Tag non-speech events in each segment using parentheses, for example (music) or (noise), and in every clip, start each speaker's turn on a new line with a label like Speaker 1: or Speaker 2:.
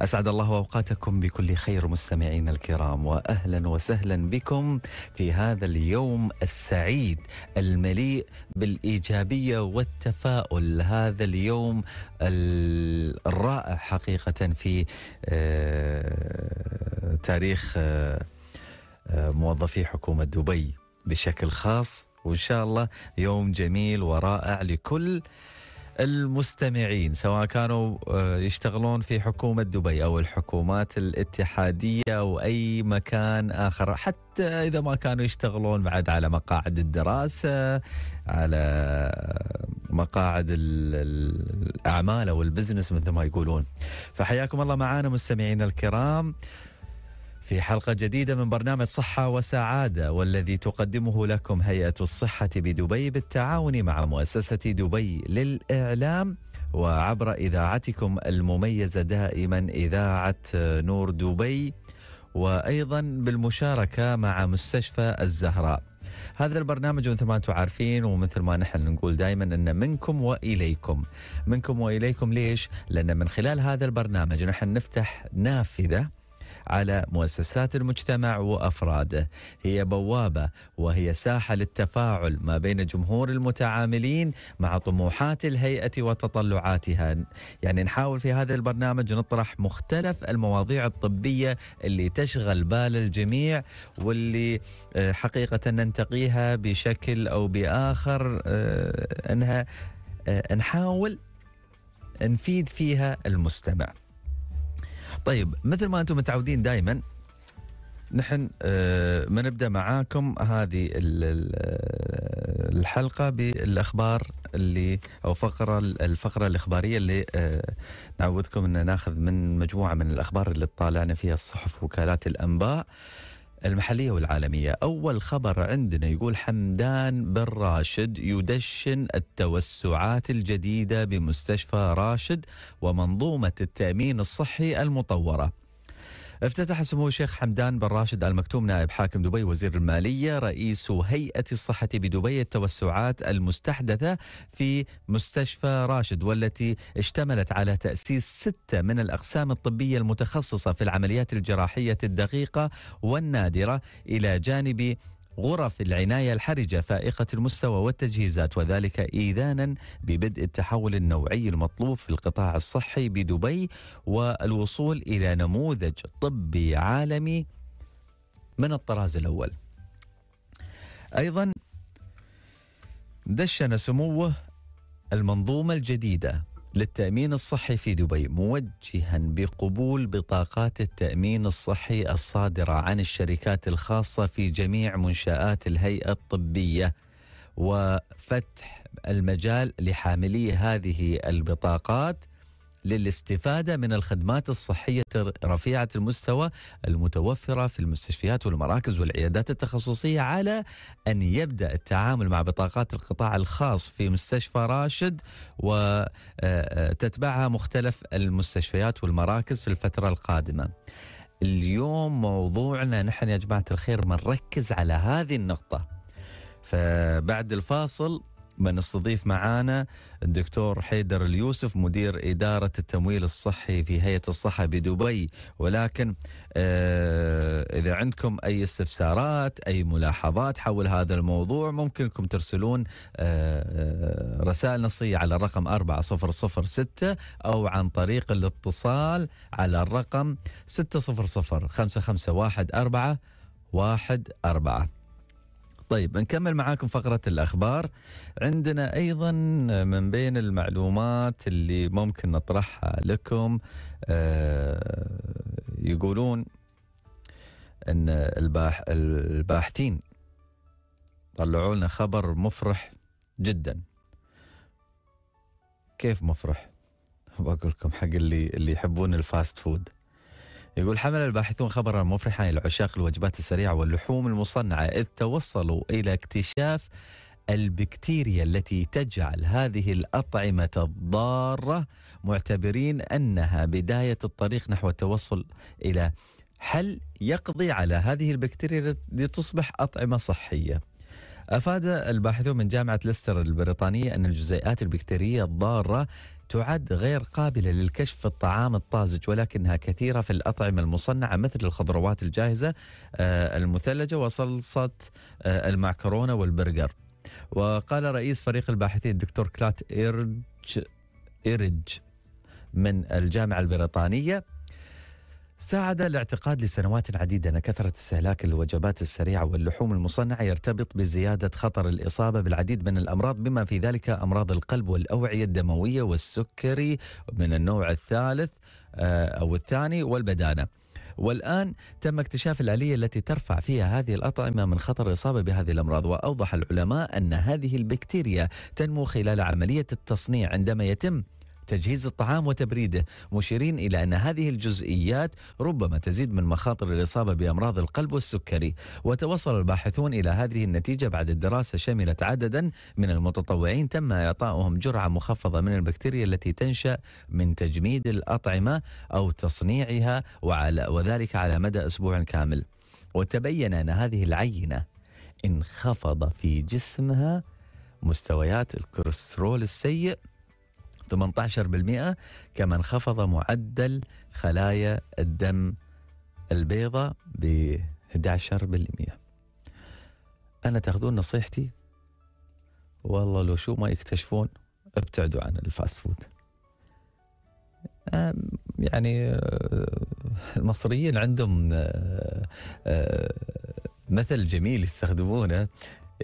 Speaker 1: أسعد الله أوقاتكم بكل خير مستمعينا الكرام وأهلا وسهلا بكم في هذا اليوم السعيد المليء بالإيجابية والتفاؤل هذا اليوم الرائع حقيقة في آه، تاريخ آه، موظفي حكومة دبي بشكل خاص وإن شاء الله يوم جميل ورائع لكل المستمعين سواء كانوا آه، يشتغلون في حكومة دبي أو الحكومات الاتحادية أو أي مكان آخر حتى إذا ما كانوا يشتغلون بعد على مقاعد الدراسة على مقاعد الأعمال أو البزنس مثل ما يقولون فحياكم الله معانا مستمعينا الكرام في حلقة جديدة من برنامج صحة وسعادة والذي تقدمه لكم هيئة الصحة بدبي بالتعاون مع مؤسسة دبي للإعلام وعبر إذاعتكم المميزة دائما إذاعة نور دبي وأيضا بالمشاركة مع مستشفى الزهراء هذا البرنامج مثل ما انتم عارفين ومثل ما نحن نقول دائما ان منكم واليكم منكم واليكم ليش لان من خلال هذا البرنامج نحن نفتح نافذه على مؤسسات المجتمع وافراده هي بوابه وهي ساحه للتفاعل ما بين جمهور المتعاملين مع طموحات الهيئه وتطلعاتها يعني نحاول في هذا البرنامج نطرح مختلف المواضيع الطبيه اللي تشغل بال الجميع واللي آه، حقيقه ننتقيها بشكل او باخر آه، انها آه، نحاول نفيد فيها المستمع طيب مثل ما انتم متعودين دائما نحن آه، ما نبدا معاكم هذه آه، الحلقه بالاخبار اللي او فقره الفقره الاخباريه اللي آه، نعودكم ان ناخذ من مجموعه من الاخبار اللي طالعنا فيها الصحف وكالات الانباء المحلية والعالمية أول خبر عندنا يقول حمدان بن راشد يدشن التوسعات الجديدة بمستشفى راشد ومنظومة التأمين الصحي المطورة افتتح سمو الشيخ حمدان بن راشد المكتوم نائب حاكم دبي وزير المالية رئيس هيئة الصحة بدبي التوسعات المستحدثة في مستشفى راشد والتي اشتملت على تأسيس ستة من الأقسام الطبية المتخصصة في العمليات الجراحية الدقيقة والنادرة إلى جانب غرف العناية الحرجة فائقة المستوى والتجهيزات وذلك إيذانا ببدء التحول النوعي المطلوب في القطاع الصحي بدبي والوصول إلى نموذج طبي عالمي من الطراز الأول أيضا دشن سموه المنظومة الجديدة للتأمين الصحي في دبي موجها بقبول بطاقات التأمين الصحي الصادرة عن الشركات الخاصة في جميع منشآت الهيئة الطبية وفتح المجال لحاملي هذه البطاقات للاستفاده من الخدمات الصحيه رفيعه المستوى المتوفره في المستشفيات والمراكز والعيادات التخصصيه على ان يبدا التعامل مع بطاقات القطاع الخاص في مستشفى راشد وتتبعها آه، آه، مختلف المستشفيات والمراكز في الفتره القادمه. اليوم موضوعنا نحن يا جماعه الخير بنركز على هذه النقطه. فبعد الفاصل بنستضيف معانا الدكتور حيدر اليوسف مدير إدارة التمويل الصحي في هيئة الصحة بدبي ولكن آه، إذا عندكم أي استفسارات أي ملاحظات حول هذا الموضوع ممكنكم ترسلون آه، رسائل نصية على الرقم 4006 أو عن طريق الاتصال على الرقم 600 551 4 طيب نكمل معاكم فقرة الأخبار عندنا أيضا من بين المعلومات اللي ممكن نطرحها لكم آه، يقولون أن الباح الباحثين طلعوا لنا خبر مفرح جدا كيف مفرح؟ (laughs) بقول لكم حق اللي اللي يحبون الفاست فود يقول حمل الباحثون خبرا مفرحا إلى عشاق الوجبات السريعة واللحوم المصنعة إذ توصلوا إلى اكتشاف البكتيريا التي تجعل هذه الأطعمة الضارة معتبرين أنها بداية الطريق نحو التوصل إلى حل يقضي على هذه البكتيريا لتصبح أطعمة صحية أفاد الباحثون من جامعة ليستر البريطانية أن الجزيئات البكتيرية الضارة تعد غير قابلة للكشف في الطعام الطازج ولكنها كثيرة في الأطعمة المصنعة مثل الخضروات الجاهزة آه، المثلجة وصلصة آه، المعكرونة والبرجر وقال رئيس فريق الباحثين الدكتور كلات إيرج, إيرج من الجامعة البريطانية ساعد الاعتقاد لسنوات عديدة أن كثرة استهلاك الوجبات السريعة واللحوم المصنعة يرتبط بزيادة خطر الإصابة بالعديد من الأمراض بما في ذلك أمراض القلب والأوعية الدموية والسكري من النوع الثالث آه، أو الثاني والبدانة والآن تم اكتشاف الآلية التي ترفع فيها هذه الأطعمة من خطر الإصابة بهذه الأمراض وأوضح العلماء أن هذه البكتيريا تنمو خلال عملية التصنيع عندما يتم تجهيز الطعام وتبريده مشيرين إلى أن هذه الجزئيات ربما تزيد من مخاطر الإصابة بأمراض القلب والسكري وتوصل الباحثون إلى هذه النتيجة بعد الدراسة شملت عددا من المتطوعين تم إعطائهم جرعة مخفضة من البكتيريا التي تنشأ من تجميد الأطعمة أو تصنيعها وعلى وذلك على مدى أسبوع كامل وتبين أن هذه العينة انخفض في جسمها مستويات الكوليسترول السيء 18% كما انخفض معدل خلايا الدم البيضاء ب 11% أنا تاخذون نصيحتي والله لو شو ما يكتشفون ابتعدوا عن الفاست فود يعني آه، المصريين عندهم آه، آه، مثل جميل يستخدمونه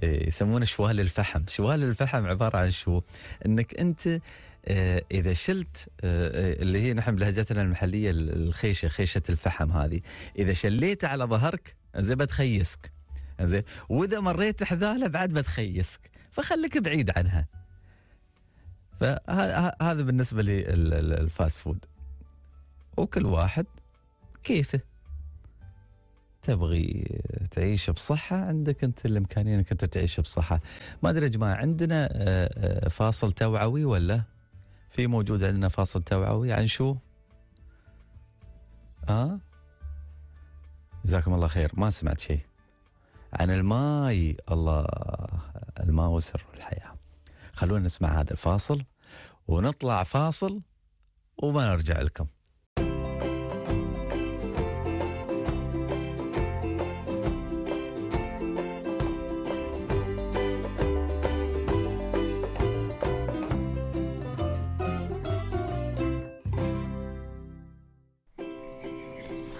Speaker 1: يسمونه شوال الفحم شوال الفحم عبارة عن شو انك انت آه، اذا شلت آه، آه، اللي هي نحن بلهجتنا المحليه الخيشه خيشه الفحم هذه اذا شليته على ظهرك زين بتخيسك زين واذا مريت حذاله بعد بتخيسك فخليك بعيد عنها فهذا بالنسبه للفاست فود وكل واحد كيفه تبغي تعيش بصحة عندك أنت الإمكانية أنك أنت تعيش بصحة ما أدري يا جماعة عندنا فاصل توعوي ولا؟ في موجود عندنا فاصل توعوي عن يعني شو؟ ها؟ جزاكم الله خير ما سمعت شيء عن الماي الله الماء وسر الحياة خلونا نسمع هذا الفاصل ونطلع فاصل وما نرجع لكم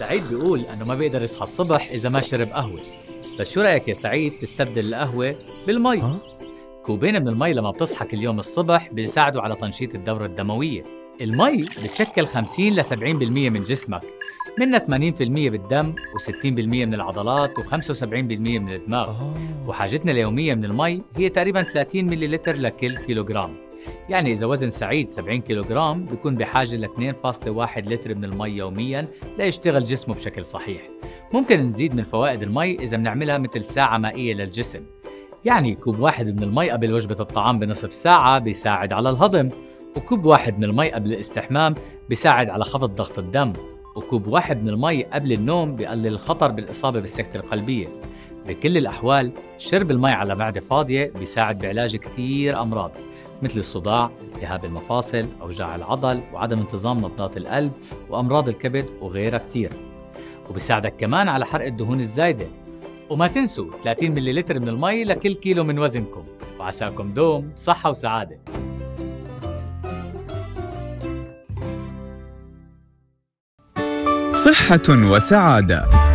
Speaker 2: سعيد بيقول انه ما بيقدر يصحى الصبح اذا ما شرب قهوه بس شو رايك يا سعيد تستبدل القهوه بالمي كوبين من المي لما بتصحى كل يوم الصبح بيساعدوا على تنشيط الدوره الدمويه المي بتشكل 50 ل 70% من جسمك منها 80% بالدم و60% من العضلات و75% من الدماغ آه. وحاجتنا اليومية من المي هي تقريبا 30 مللتر لكل كيلوغرام يعني إذا وزن سعيد 70 كيلوغرام بيكون بحاجة ل 2.1 لتر من المي يوميا ليشتغل جسمه بشكل صحيح ممكن نزيد من فوائد المي إذا بنعملها مثل ساعة مائية للجسم يعني كوب واحد من المي قبل وجبة الطعام بنصف ساعة بيساعد على الهضم وكوب واحد من المي قبل الاستحمام بيساعد على خفض ضغط الدم وكوب واحد من المي قبل النوم بيقلل الخطر بالإصابة بالسكتة القلبية بكل الأحوال شرب المي على معدة فاضية بيساعد بعلاج كتير أمراض مثل الصداع، التهاب المفاصل، أوجاع العضل وعدم انتظام نبضات القلب وأمراض الكبد وغيرها كتير وبيساعدك كمان على حرق الدهون الزايدة وما تنسوا 30 ملل من المي لكل كيلو من وزنكم وعساكم دوم صحة وسعادة
Speaker 1: صحة وسعادة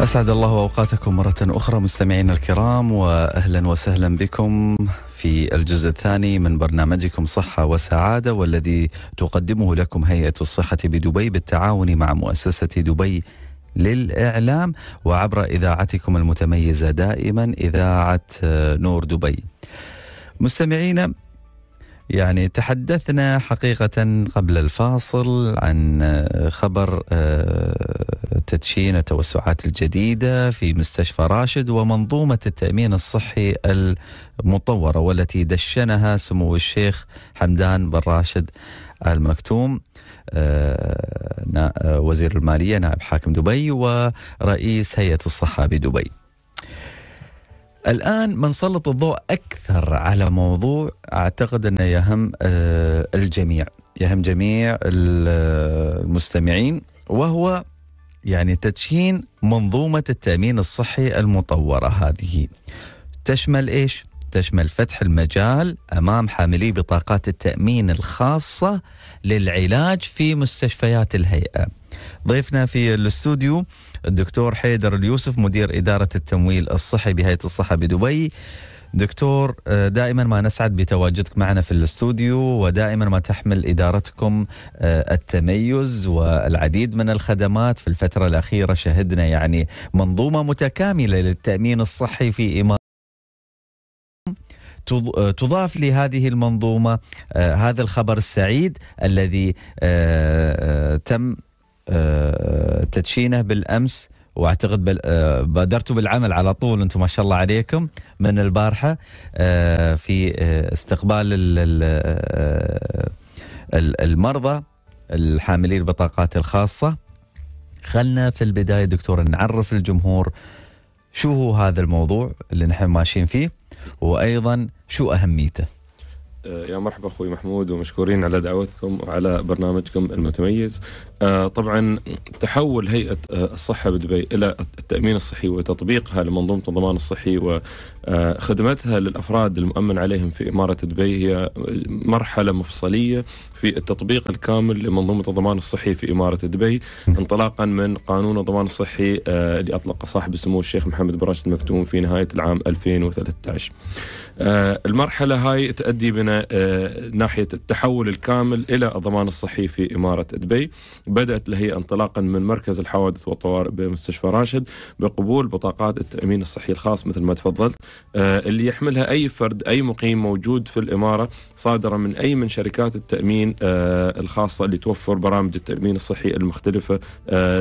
Speaker 1: أسعد الله أوقاتكم مرة أخرى مستمعينا الكرام وأهلا وسهلا بكم في الجزء الثاني من برنامجكم صحة وسعادة والذي تقدمه لكم هيئة الصحة بدبي بالتعاون مع مؤسسة دبي للإعلام وعبر إذاعتكم المتميزة دائما إذاعة نور دبي مستمعينا يعني تحدثنا حقيقة قبل الفاصل عن خبر آه، تدشين التوسعات الجديدة في مستشفى راشد ومنظومة التأمين الصحي المطورة والتي دشنها سمو الشيخ حمدان بن راشد المكتوم آه، آه، وزير المالية نائب حاكم دبي ورئيس هيئة الصحة بدبي الآن بنسلط الضوء أكثر على موضوع أعتقد أنه يهم آه، الجميع يهم جميع المستمعين وهو يعني تدشين منظومة التأمين الصحي المطورة هذه تشمل إيش؟ تشمل فتح المجال أمام حاملي بطاقات التأمين الخاصة للعلاج في مستشفيات الهيئة ضيفنا في الاستوديو الدكتور حيدر اليوسف مدير إدارة التمويل الصحي بهيئة الصحة بدبي دكتور آه، دائما ما نسعد بتواجدك معنا في الاستوديو ودائما ما تحمل ادارتكم آه، التميز والعديد من الخدمات في الفتره الاخيره شهدنا يعني منظومه متكامله للتامين الصحي في اماره آه، تضاف لهذه المنظومه هذا الخبر السعيد الذي تم آه، تدشينه بالامس واعتقد آه، بادرتوا بالعمل على طول انتم ما شاء الله عليكم من البارحه آه، في استقبال المرضى الحاملين البطاقات الخاصه خلنا في البدايه دكتور نعرف الجمهور شو هو هذا الموضوع اللي نحن ماشيين فيه وايضا شو اهميته
Speaker 3: يا مرحبا اخوي محمود ومشكورين على دعوتكم وعلى برنامجكم المتميز. آه، طبعا تحول هيئه آه، الصحه بدبي الى التامين الصحي وتطبيقها لمنظومه الضمان الصحي وخدمتها آه، للافراد المؤمن عليهم في اماره دبي هي مرحله مفصليه في التطبيق الكامل لمنظومه الضمان الصحي في اماره دبي انطلاقا من قانون الضمان الصحي اللي اطلقه صاحب السمو الشيخ محمد بن راشد المكتوم في نهايه العام 2013. آه، المرحلة هاي تؤدي بنا آه، ناحية التحول الكامل إلى الضمان الصحي في إمارة دبي بدأت لهي انطلاقا من مركز الحوادث والطوارئ بمستشفى راشد بقبول بطاقات التأمين الصحي الخاص مثل ما تفضلت آه، اللي يحملها أي فرد أي مقيم موجود في الإمارة صادرة من أي من شركات التأمين الخاصة اللي توفر برامج التأمين الصحي المختلفة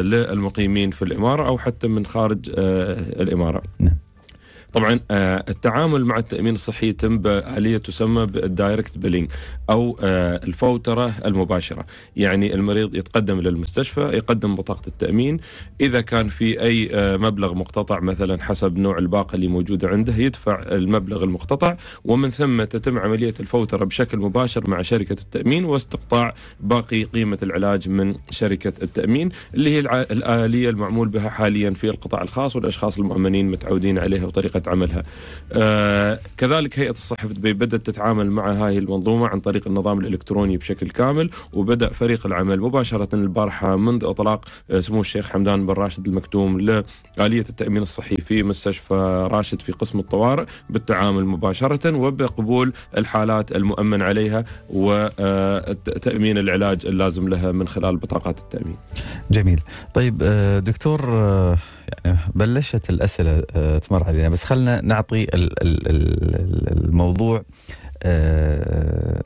Speaker 3: للمقيمين في الإمارة أو حتى من خارج الإمارة نعم. طبعا آه، التعامل مع التامين الصحي يتم بآلية تسمى بالدايركت بيلينج او آه، الفوتره المباشره يعني المريض يتقدم للمستشفى يقدم بطاقه التامين اذا كان في اي آه، مبلغ مقتطع مثلا حسب نوع الباقه اللي موجوده عنده يدفع المبلغ المقتطع ومن ثم تتم عمليه الفوتره بشكل مباشر مع شركه التامين واستقطاع باقي قيمه العلاج من شركه التامين اللي هي الاليه المعمول بها حاليا في القطاع الخاص والاشخاص المؤمنين متعودين عليها وطريقه طريقة عملها آه كذلك هيئة الصحه في دبي بدأت تتعامل مع هذه المنظومة عن طريق النظام الإلكتروني بشكل كامل وبدأ فريق العمل مباشرة البارحة منذ إطلاق آه، سمو الشيخ حمدان بن راشد المكتوم لآلية التأمين الصحي في مستشفى راشد في قسم الطوارئ بالتعامل مباشرة وبقبول الحالات المؤمن عليها وتأمين آه، العلاج اللازم لها من
Speaker 1: خلال بطاقات التأمين جميل طيب آه، دكتور يعني بلشت الاسئله آه، تمر علينا بس خلنا نعطي الموضوع آه،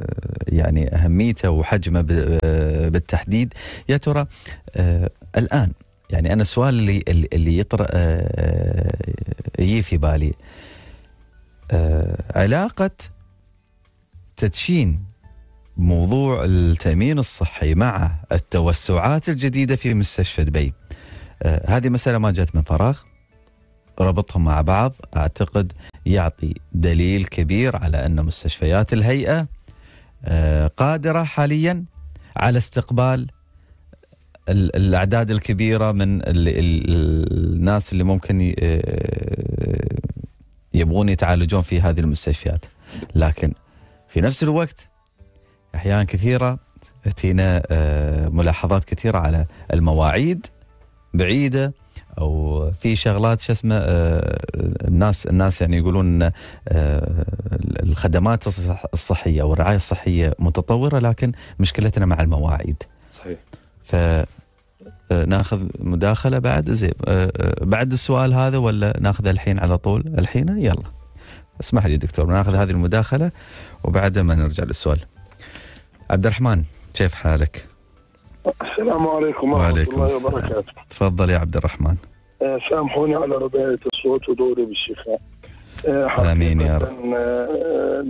Speaker 1: يعني اهميته وحجمه آه، بالتحديد يا ترى الان يعني انا السؤال اللي اللي يطرأ يجي في بالي علاقه تدشين موضوع التامين الصحي مع التوسعات الجديده في مستشفى دبي آه، هذه مسألة ما جت من فراغ ربطهم مع بعض أعتقد يعطي دليل كبير على أن مستشفيات الهيئة آه، قادرة حاليا على استقبال الأعداد الكبيرة من الناس اللي ممكن آه، يبغون يتعالجون في هذه المستشفيات لكن في نفس الوقت أحيان كثيرة تأتينا ملاحظات كثيرة على المواعيد بعيده او في شغلات شو اسمه آه، الناس الناس يعني يقولون آه، الخدمات الصحيه او الرعايه الصحيه متطوره لكن مشكلتنا مع المواعيد. صحيح. ف آه، ناخذ مداخله بعد زين بعد السؤال هذا ولا ناخذه الحين على طول؟ الحين يلا. اسمح لي دكتور ناخذ هذه المداخله وبعدها ما نرجع للسؤال. عبد الرحمن كيف حالك؟
Speaker 4: السلام عليكم
Speaker 1: ورحمة وعليكم الله السلام. وبركاته تفضل يا عبد الرحمن
Speaker 4: آه، سامحوني على رباية الصوت ودوري بالشفاء آه، آمين يا رب آه،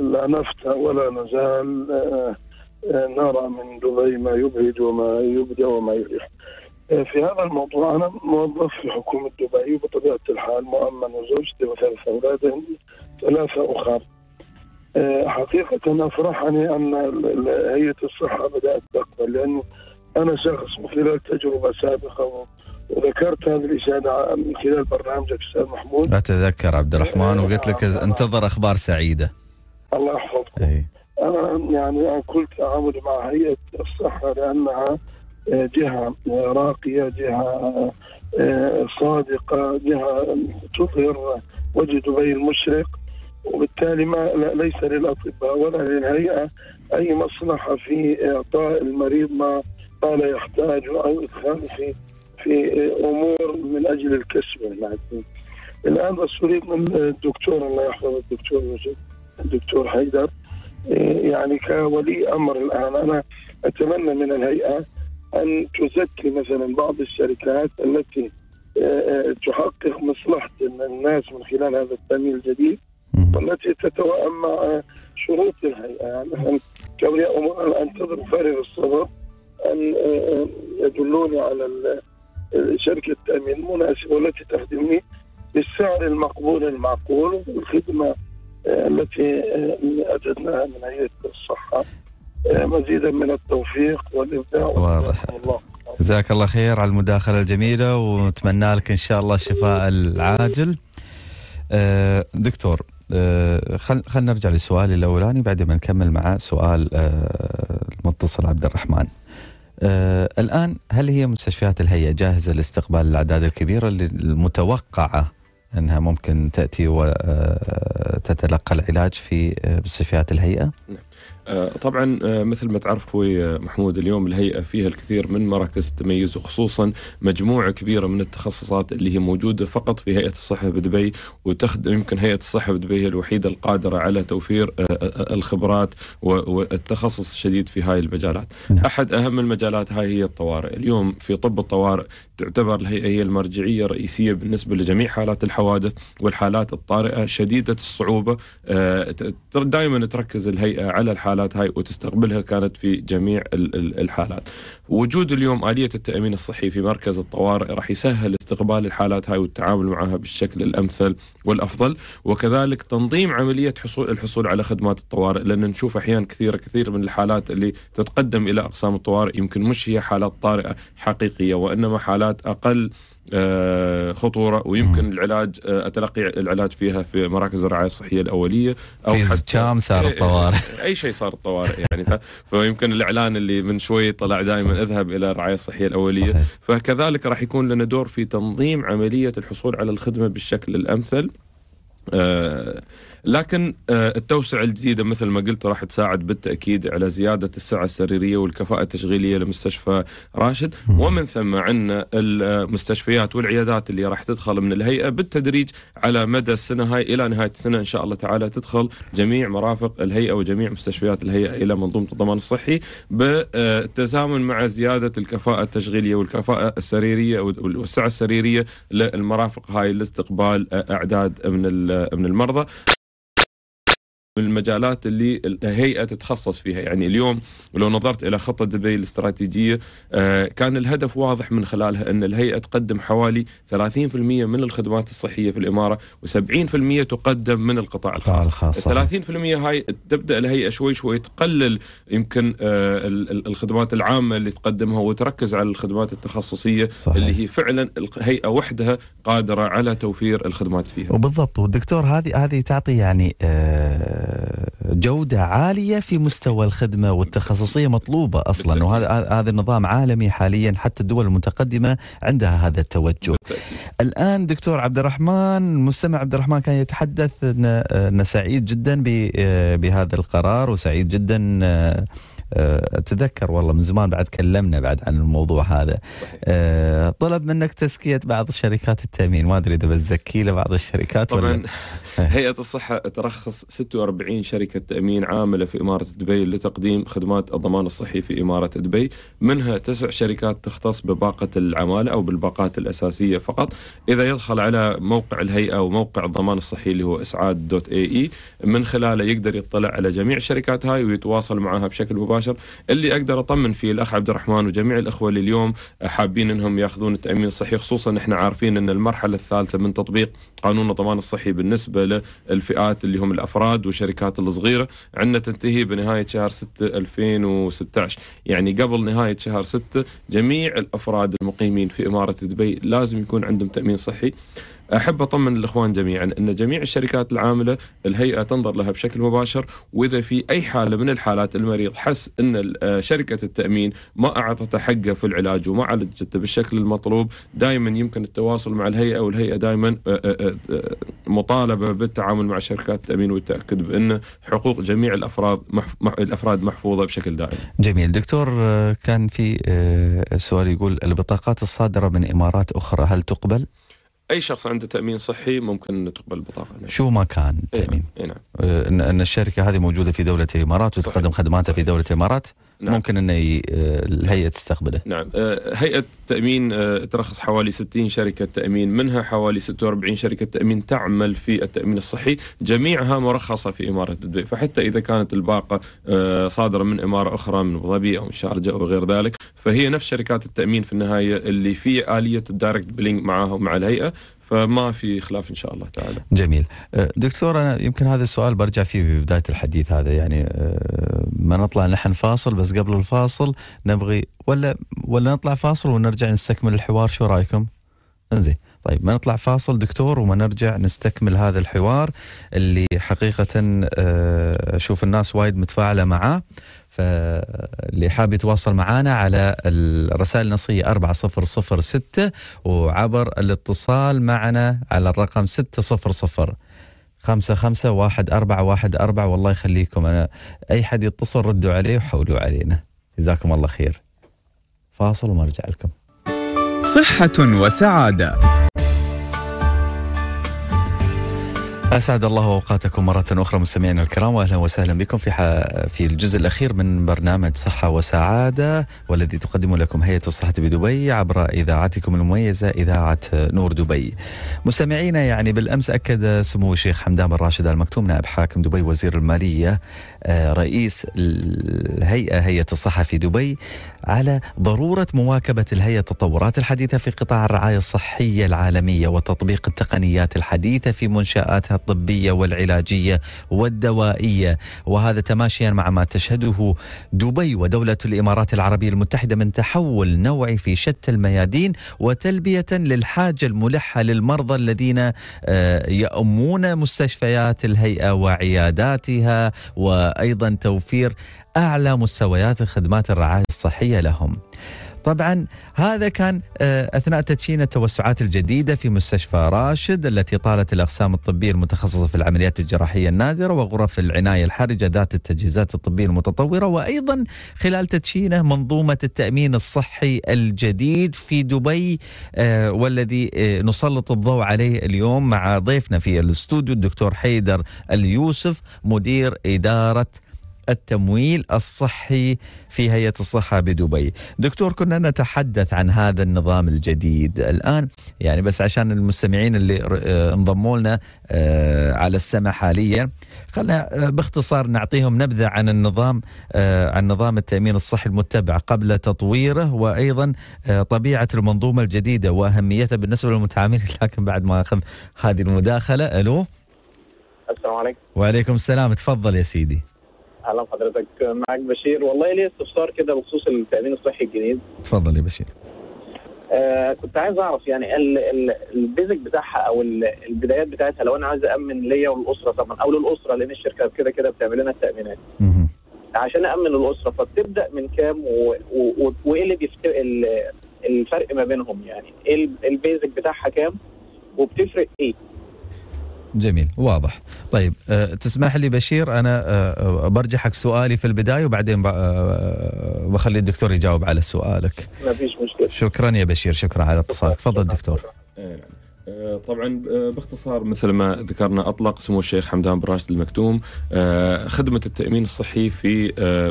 Speaker 4: لا نفتى ولا نزال نرى من دبي ما يبهج وما يبدع وما يريح في هذا الموضوع أنا موظف في حكومة دبي وبطبيعة الحال مؤمن وزوجتي وثلاث أولاد ثلاثة أخر آه، حقيقة أفرحني أن هيئة الصحة بدأت تقبل لأنه أنا شخص من خلال تجربة سابقة وذكرت هذه الإشادة من خلال برنامجك أستاذ محمود
Speaker 1: أتذكر عبد الرحمن آه، وقلت لك آه، انتظر أخبار سعيدة
Speaker 4: الله يحفظك إيه. أنا يعني كنت تعاملي مع هيئة الصحة لأنها جهة راقية جهة صادقة جهة تظهر وجه دبي المشرق وبالتالي ما ليس للاطباء ولا للهيئه اي مصلحه في اعطاء المريض ما ما لا يحتاجه او ادخاله في في امور من اجل الكسب الان بس اريد من الدكتور الله يحفظ الدكتور وجد الدكتور حيدر يعني كولي امر الان انا اتمنى من الهيئه ان تزكي مثلا بعض الشركات التي آه، آه، تحقق مصلحه الناس من خلال هذا التامين الجديد والتي تتوائم مع شروط الهيئه يعني كوني امرا انتظر فارغ الصبر ان آه، يدلوني على شركه التامين المناسبه والتي تخدمني بالسعر المقبول المعقول والخدمه آه، التي آه، أجدناها من هيئة الصحة مزيدا من التوفيق والإبداع واضح
Speaker 1: جزاك الله خير على المداخلة الجميلة ونتمنى لك إن شاء الله الشفاء العاجل دكتور آه، خل خلينا نرجع للسؤال الاولاني بعد ما نكمل مع سؤال آه، المتصل عبد الرحمن. آه، الان هل هي مستشفيات الهيئه جاهزه لاستقبال الاعداد الكبيره المتوقعه انها ممكن تاتي وتتلقى العلاج في مستشفيات الهيئه؟ نعم.
Speaker 3: آه، طبعا آه، مثل ما تعرف اخوي آه، محمود اليوم الهيئه فيها الكثير من مراكز التميز وخصوصا مجموعه كبيره من التخصصات اللي هي موجوده فقط في هيئه الصحه بدبي وتخدم يمكن هيئه الصحه بدبي هي الوحيده القادره على توفير الخبرات والتخصص الشديد في هاي المجالات. نعم. احد اهم المجالات هاي هي الطوارئ، اليوم في طب الطوارئ تعتبر الهيئة هي المرجعية الرئيسية بالنسبة لجميع حالات الحوادث والحالات الطارئة شديدة الصعوبة آه، دائما تركز الهيئة على الحالات هاي وتستقبلها كانت في جميع الحالات وجود اليوم آلية التأمين الصحي في مركز الطوارئ راح يسهل استقبال الحالات هاي والتعامل معها بالشكل الأمثل والأفضل وكذلك تنظيم عملية حصول الحصول على خدمات الطوارئ لأن نشوف أحيان كثيرة كثير من الحالات اللي تتقدم إلى أقسام الطوارئ يمكن مش هي حالات طارئة حقيقية وإنما حالات أقل آه، خطوره ويمكن العلاج اتلقي آه، العلاج فيها في مراكز الرعايه الصحيه الاوليه او في حتى
Speaker 1: إيه، صار إيه، الطوارئ
Speaker 3: (laughs) اي شيء صار الطوارئ يعني فيمكن الاعلان اللي من شوي طلع دائما اذهب الى الرعايه الصحيه الاوليه صحيح. فكذلك راح يكون لنا دور في تنظيم عمليه الحصول على الخدمه بالشكل الامثل آه، لكن آه، التوسعة الجديدة مثل ما قلت راح تساعد بالتأكيد على زيادة السعة السريرية والكفاءة التشغيلية لمستشفى راشد ومن ثم عندنا المستشفيات والعيادات اللي راح تدخل من الهيئة بالتدريج على مدى السنة هاي إلى نهاية السنة إن شاء الله تعالى تدخل جميع مرافق الهيئة وجميع مستشفيات الهيئة إلى منظومة الضمان الصحي بالتزامن مع زيادة الكفاءة التشغيلية والكفاءة السريرية والسعة السريرية للمرافق هاي لاستقبال آه، أعداد من من المرضى من المجالات اللي الهيئه تتخصص فيها يعني اليوم لو نظرت الى خطه دبي الاستراتيجيه آه، كان الهدف واضح من خلالها ان الهيئه تقدم حوالي 30% من الخدمات الصحيه في الاماره و70% تقدم من القطاع الخاص, الخاص 30% هاي تبدا الهيئه شوي شوي تقلل يمكن آه، الخدمات العامه اللي تقدمها وتركز على الخدمات التخصصيه صحيح. اللي هي فعلا الهيئه وحدها قادره على توفير الخدمات فيها
Speaker 1: وبالضبط والدكتور هذه هذه تعطي يعني آه، جوده عاليه في مستوى الخدمه والتخصصيه مطلوبه اصلا وهذا هذا النظام عالمي حاليا حتى الدول المتقدمه عندها هذا التوجه. بالتأكيد. الان دكتور عبد الرحمن مستمع عبد الرحمن كان يتحدث ان سعيد جدا بهذا القرار وسعيد جدا آه، اتذكر والله من زمان بعد كلمنا بعد عن الموضوع هذا آه، طلب منك تزكيه بعض شركات التامين ما ادري اذا بتزكي له بعض الشركات طبعا ولا
Speaker 3: (laughs) هيئه الصحه ترخص 46 شركه تامين عامله في اماره دبي لتقديم خدمات الضمان الصحي في اماره دبي منها تسع شركات تختص بباقه العماله او بالباقات الاساسيه فقط اذا يدخل على موقع الهيئه وموقع الضمان الصحي اللي هو اسعاد دوت اي اي e، من خلاله يقدر يطلع على جميع الشركات هاي ويتواصل معها بشكل مباشر المباشر اللي اقدر اطمن فيه الاخ عبد الرحمن وجميع الاخوه اللي اليوم آه، حابين انهم ياخذون التامين الصحي خصوصا احنا عارفين ان المرحله الثالثه من تطبيق قانون الضمان الصحي بالنسبه للفئات اللي هم الافراد والشركات الصغيره عندنا تنتهي بنهايه شهر 6 2016 يعني قبل نهايه شهر 6 جميع الافراد المقيمين في اماره دبي لازم يكون عندهم تامين صحي احب اطمن الاخوان جميعا ان جميع الشركات العامله الهيئه تنظر لها بشكل مباشر واذا في اي حاله من الحالات المريض حس ان آه، شركه التامين ما اعطته حقه في العلاج وما عالجته بالشكل المطلوب دائما يمكن التواصل مع الهيئه والهيئه دائما آه، آه، مطالبه بالتعامل مع شركات التامين والتاكد بان حقوق جميع الافراد الافراد محفوظه بشكل دائم.
Speaker 1: جميل دكتور كان في سؤال يقول البطاقات الصادره من امارات اخرى هل تقبل؟
Speaker 3: اي شخص عنده تامين صحي ممكن تقبل البطاقه
Speaker 1: نعم. شو ما كان التامين إيه،, إيه نعم. إيه نعم. ان الشركه هذه موجوده في دوله الامارات وتقدم خدماتها في دوله الامارات نعم. ممكن أن الهيئة تستقبله نعم
Speaker 3: آه، هيئة التأمين آه، ترخص حوالي 60 شركة تأمين منها حوالي 46 شركة تأمين تعمل في التأمين الصحي جميعها مرخصة في إمارة دبي فحتى إذا كانت الباقة آه، صادرة من إمارة أخرى من أبو ظبي أو من أو غير ذلك فهي نفس شركات التأمين في النهاية اللي في آلية الدايركت بلينج معاهم ومع الهيئة فما في خلاف ان شاء الله تعالى.
Speaker 1: جميل. أه، دكتور انا يمكن هذا السؤال برجع فيه في بدايه الحديث هذا يعني أه، ما نطلع نحن فاصل بس قبل الفاصل نبغي ولا ولا نطلع فاصل ونرجع نستكمل الحوار شو رايكم؟ انزين. طيب ما نطلع فاصل دكتور وما نرجع نستكمل هذا الحوار اللي حقيقة آه، أشوف الناس وايد متفاعلة معاه فاللي حاب يتواصل معنا على الرسائل النصية 4006 وعبر الاتصال معنا على الرقم 600 خمسة خمسة واحد أربعة واحد أربعة والله يخليكم أنا أي حد يتصل ردوا عليه وحولوا علينا جزاكم الله خير فاصل ومرجع لكم صحة وسعادة اسعد الله اوقاتكم مره اخرى مستمعينا الكرام واهلا وسهلا بكم في في الجزء الاخير من برنامج صحه وسعاده والذي تقدم لكم هيئه الصحه بدبي عبر اذاعتكم المميزه اذاعه نور دبي. مستمعينا يعني بالامس اكد سمو الشيخ حمدان بن راشد ال مكتوم نائب حاكم دبي وزير الماليه آه، رئيس الهيئه هيئه الصحه في دبي على ضروره مواكبه الهيئه التطورات الحديثه في قطاع الرعايه الصحيه العالميه وتطبيق التقنيات الحديثه في منشاتها الطبيه والعلاجيه والدوائيه وهذا تماشيا مع ما تشهده دبي ودوله الامارات العربيه المتحده من تحول نوعي في شتى الميادين وتلبيه للحاجه الملحه للمرضى الذين آه، يأمون مستشفيات الهيئه وعياداتها وايضا توفير اعلى مستويات خدمات الرعايه الصحيه لهم. طبعا هذا كان آه، اثناء تدشين التوسعات الجديده في مستشفى راشد التي طالت الاقسام الطبيه المتخصصه في العمليات الجراحيه النادره وغرف العنايه الحرجه ذات التجهيزات الطبيه المتطوره وايضا خلال تدشينه منظومه التامين الصحي الجديد في دبي آه، والذي آه، نسلط الضوء عليه اليوم مع ضيفنا في الاستوديو الدكتور حيدر اليوسف مدير اداره التمويل الصحي في هيئة الصحة بدبي دكتور كنا نتحدث عن هذا النظام الجديد الآن يعني بس عشان المستمعين اللي آه، انضموا لنا آه، على السمع حاليا خلنا آه، باختصار نعطيهم نبذة عن النظام عن نظام التأمين الصحي المتبع قبل تطويره وأيضا طبيعة المنظومة الجديدة وأهميتها بالنسبة للمتعاملين (laughs) لكن بعد ما أخذ هذه المداخلة ألو السلام عليكم وعليكم السلام تفضل يا سيدي
Speaker 2: اهلا حضرتك معاك بشير والله ليه استفسار كده بخصوص التامين الصحي الجديد اتفضل يا بشير آه كنت عايز اعرف يعني البيزك بتاعها او البدايات بتاعتها لو انا عايز امن ليا وللاسره طبعا او للاسره لان الشركه كده كده بتعمل لنا التامينات عشان امن الاسره فبتبدا من كام وايه اللي بيفت... الفرق ما بينهم يعني ايه البيزك بتاعها كام وبتفرق ايه
Speaker 1: جميل واضح طيب آه، تسمح لي بشير انا آه، آه، برجحك سؤالي في البدايه وبعدين بخلي الدكتور يجاوب على سؤالك ما فيش مشكله شكرا يا بشير شكرا على اتصالك تفضل دكتور
Speaker 3: آه، طبعا آه، باختصار مثل ما ذكرنا اطلق سمو الشيخ حمدان بن راشد المكتوم آه، خدمه التامين الصحي في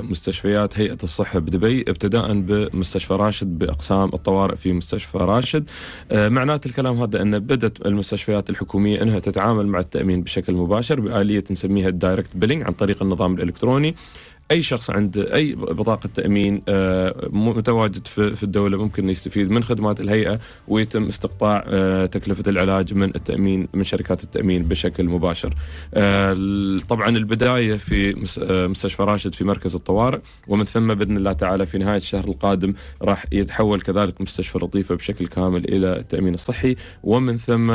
Speaker 3: مستشفيات هيئه الصحه بدبي ابتداء بمستشفى راشد باقسام الطوارئ في مستشفى راشد معنات الكلام هذا ان بدات المستشفيات الحكوميه انها تتعامل مع التامين بشكل مباشر باليه نسميها الدايركت بيلينج عن طريق النظام الالكتروني اي شخص عنده اي بطاقه تامين آه، متواجد في الدوله ممكن يستفيد من خدمات الهيئه ويتم استقطاع آه، تكلفه العلاج من التامين من شركات التامين بشكل مباشر. آه، طبعا البدايه في مستشفى راشد في مركز الطوارئ ومن ثم باذن الله تعالى في نهايه الشهر القادم راح يتحول كذلك مستشفى لطيفه بشكل كامل الى التامين الصحي ومن ثم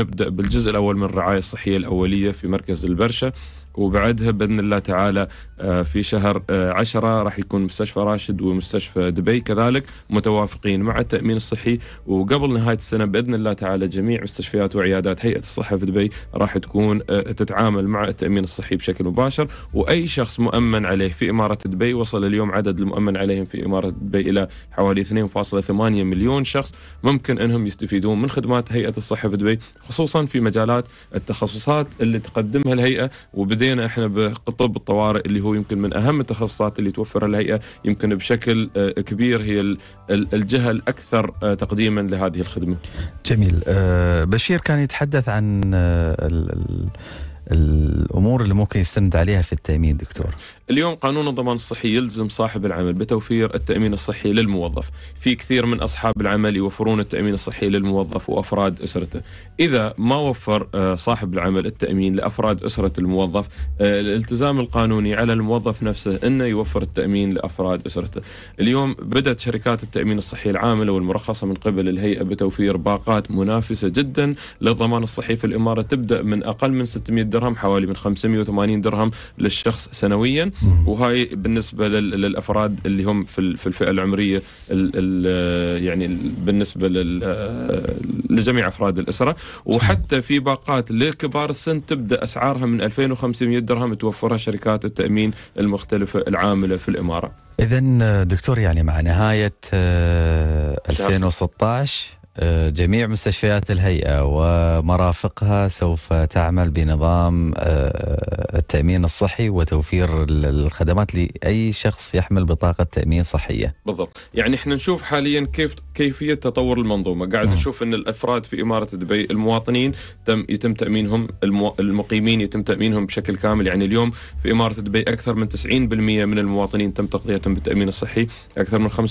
Speaker 3: نبدا بالجزء الاول من الرعايه الصحيه الاوليه في مركز البرشه وبعدها باذن الله تعالى آه، في شهر آه، عشرة راح يكون مستشفى راشد ومستشفى دبي كذلك متوافقين مع التأمين الصحي وقبل نهاية السنة بإذن الله تعالى جميع مستشفيات وعيادات هيئة الصحة في دبي راح تكون آه، تتعامل مع التأمين الصحي بشكل مباشر وأي شخص مؤمن عليه في إمارة دبي وصل اليوم عدد المؤمن عليهم في إمارة دبي إلى حوالي 2.8 مليون شخص ممكن أنهم يستفيدون من خدمات هيئة الصحة في دبي خصوصا في مجالات التخصصات اللي تقدمها الهيئة وبدينا احنا بطب الطوارئ اللي هو يمكن من اهم التخصصات اللي توفرها الهيئه يمكن بشكل آه، كبير هي الجهه الاكثر آه، تقديما لهذه الخدمه.
Speaker 1: جميل آه، بشير كان يتحدث عن الامور اللي ممكن يستند عليها في التامين دكتور
Speaker 3: اليوم قانون الضمان الصحي يلزم صاحب العمل بتوفير التأمين الصحي للموظف في كثير من أصحاب العمل يوفرون التأمين الصحي للموظف وأفراد أسرته إذا ما وفر آه، صاحب العمل التأمين لأفراد أسرة الموظف آه، الالتزام القانوني على الموظف نفسه أنه يوفر التأمين لأفراد أسرته اليوم بدأت شركات التأمين الصحي العاملة والمرخصة من قبل الهيئة بتوفير باقات منافسة جدا للضمان الصحي في الإمارة تبدأ من أقل من 600 درهم حوالي من 580 درهم للشخص سنويا وهاي بالنسبه للافراد اللي هم في الفئه العمريه يعني بالنسبه لجميع افراد الاسره وحتى في باقات لكبار السن تبدا اسعارها من 2500 درهم توفرها شركات التامين المختلفه العامله في الاماره.
Speaker 1: اذا دكتور يعني مع نهايه 2016 آه، آه، جميع مستشفيات الهيئه ومرافقها سوف تعمل بنظام آه، التامين الصحي وتوفير الخدمات لاي شخص يحمل بطاقه تامين صحيه. بالضبط،
Speaker 3: يعني احنا نشوف حاليا كيف كيفيه تطور المنظومه، قاعد نعم. نشوف ان الافراد في اماره دبي المواطنين تم يتم تامينهم المقيمين يتم تامينهم بشكل كامل، يعني اليوم في اماره دبي اكثر من 90% من المواطنين تم تغطيتهم بالتامين الصحي، اكثر من 75%